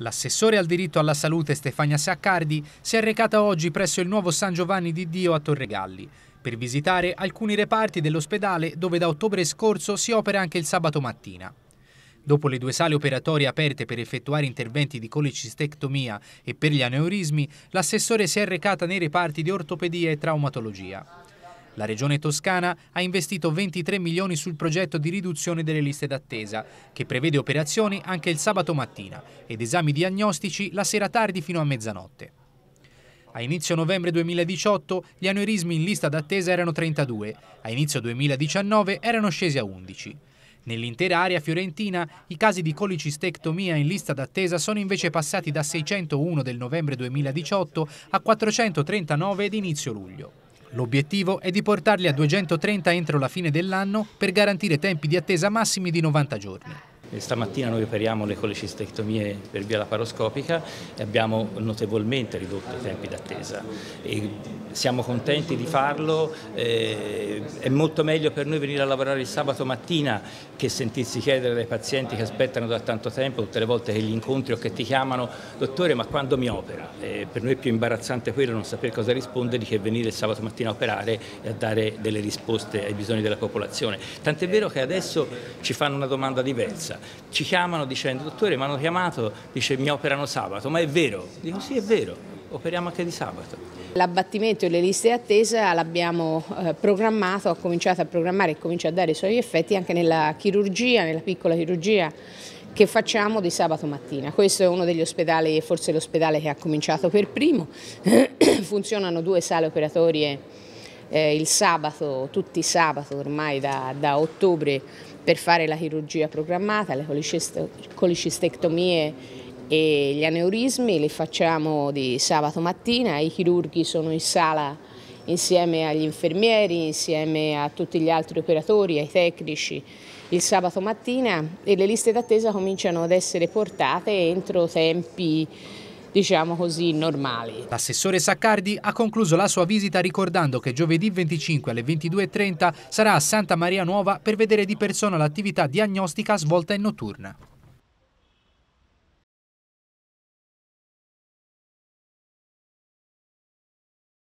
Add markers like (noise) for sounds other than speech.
L'assessore al diritto alla salute Stefania Saccardi si è recata oggi presso il nuovo San Giovanni di Dio a Torregalli per visitare alcuni reparti dell'ospedale dove da ottobre scorso si opera anche il sabato mattina. Dopo le due sale operatorie aperte per effettuare interventi di colicistectomia e per gli aneurismi, l'assessore si è recata nei reparti di ortopedia e traumatologia. La regione toscana ha investito 23 milioni sul progetto di riduzione delle liste d'attesa, che prevede operazioni anche il sabato mattina ed esami diagnostici la sera tardi fino a mezzanotte. A inizio novembre 2018 gli aneurismi in lista d'attesa erano 32, a inizio 2019 erano scesi a 11. Nell'intera area fiorentina i casi di colicistectomia in lista d'attesa sono invece passati da 601 del novembre 2018 a 439 di inizio luglio. L'obiettivo è di portarli a 230 entro la fine dell'anno per garantire tempi di attesa massimi di 90 giorni. Stamattina noi operiamo le colecistectomie per via laparoscopica e abbiamo notevolmente ridotto i tempi d'attesa. Siamo contenti di farlo, eh, è molto meglio per noi venire a lavorare il sabato mattina che sentirsi chiedere dai pazienti che aspettano da tanto tempo tutte le volte che li incontri o che ti chiamano dottore ma quando mi opera? E per noi è più imbarazzante quello non sapere cosa rispondere che venire il sabato mattina a operare e a dare delle risposte ai bisogni della popolazione. Tant'è vero che adesso ci fanno una domanda diversa ci chiamano dicendo, dottore, mi hanno chiamato, dice mi operano sabato, ma è vero? Dico sì, è vero, operiamo anche di sabato. L'abbattimento delle liste d'attesa l'abbiamo eh, programmato, ha cominciato a programmare e comincia a dare i suoi effetti anche nella chirurgia, nella piccola chirurgia che facciamo di sabato mattina. Questo è uno degli ospedali, forse l'ospedale che ha cominciato per primo. (coughs) Funzionano due sale operatorie eh, il sabato, tutti i sabato ormai da, da ottobre per fare la chirurgia programmata, le colicistectomie e gli aneurismi, le facciamo di sabato mattina, i chirurghi sono in sala insieme agli infermieri, insieme a tutti gli altri operatori, ai tecnici il sabato mattina e le liste d'attesa cominciano ad essere portate entro tempi diciamo così, normali. L'assessore Saccardi ha concluso la sua visita ricordando che giovedì 25 alle 22.30 sarà a Santa Maria Nuova per vedere di persona l'attività diagnostica svolta in notturna.